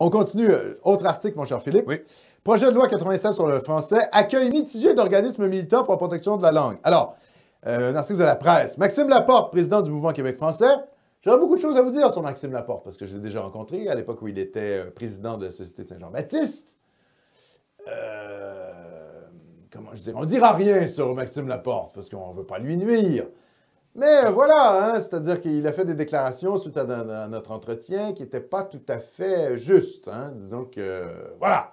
On continue. Euh, autre article, mon cher Philippe. Oui. Projet de loi 96 sur le français, accueil mitigé d'organismes militants pour la protection de la langue. Alors, euh, un article de la presse. Maxime Laporte, président du Mouvement Québec français. J'aurais beaucoup de choses à vous dire sur Maxime Laporte, parce que je l'ai déjà rencontré à l'époque où il était euh, président de la Société Saint-Jean-Baptiste. comment je dirais? On dira rien sur Maxime Laporte, parce qu'on ne veut pas lui nuire. Mais voilà, hein, c'est-à-dire qu'il a fait des déclarations suite à, notre entretien qui n'étaient pas tout à fait justes. Hein. disons que, voilà.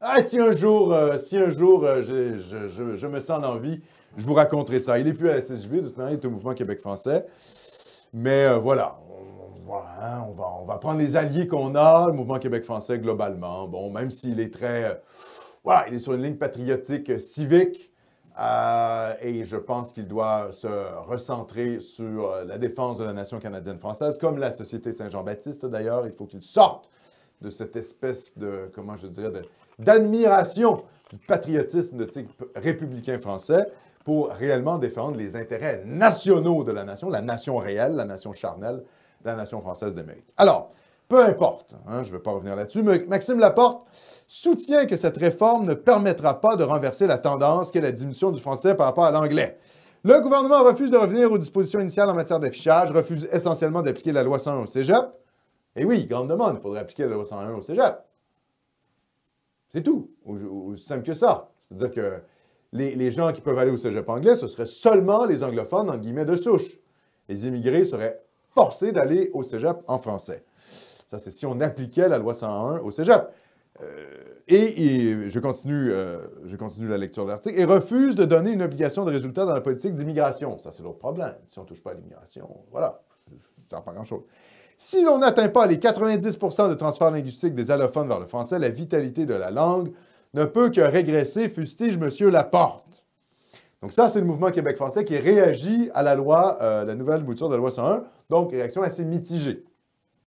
Ah, si un jour, euh, si un jour euh, je, me sens envie, je vous raconterai ça. Il n'est plus à la SSJB, de toute manière, il est au Mouvement Québec français. Mais euh, voilà, hein, on, va, on, va, prendre les alliés qu'on a, le Mouvement Québec français globalement. Bon, même s'il est très... voilà, il est sur une ligne patriotique civique, euh, et je pense qu'il doit se recentrer sur euh, la défense de la nation canadienne-française, comme la Société Saint-Jean-Baptiste d'ailleurs. Il faut qu'il sorte de cette espèce de, comment je dirais, d'admiration du patriotisme de type républicain français pour réellement défendre les intérêts nationaux de la nation, la nation réelle, la nation charnelle, la nation française d'Amérique. Alors, peu importe, hein, je ne vais pas revenir là-dessus, mais Maxime Laporte soutient que cette réforme ne permettra pas de renverser la tendance qu'est la diminution du français par rapport à l'anglais. Le gouvernement refuse de revenir aux dispositions initiales en matière d'affichage, refuse essentiellement d'appliquer la loi 101 au cégep. Et oui, grande demande, il faudrait appliquer la loi 101 au cégep. C'est tout, aussi simple que ça. C'est-à-dire que les, les, gens qui peuvent aller au cégep anglais, ce seraient seulement les anglophones, en guillemets, de souche. Les immigrés seraient forcés d'aller au cégep en français. Ça, c'est si on appliquait la loi 101 au cégep. Euh, et, je, continue, euh, je continue la lecture de l'article. Et refuse de donner une obligation de résultat dans la politique d'immigration. Ça, c'est l'autre problème. Si on ne touche pas à l'immigration, voilà, ça ne pas grand-chose. Si l'on n'atteint pas les 90 de transfert linguistique des allophones vers le français, la vitalité de la langue ne peut que régresser, fustige M. Laporte. Donc ça, c'est le mouvement Québec français qui réagit à la loi, euh, la nouvelle mouture de la loi 101, donc réaction assez mitigée.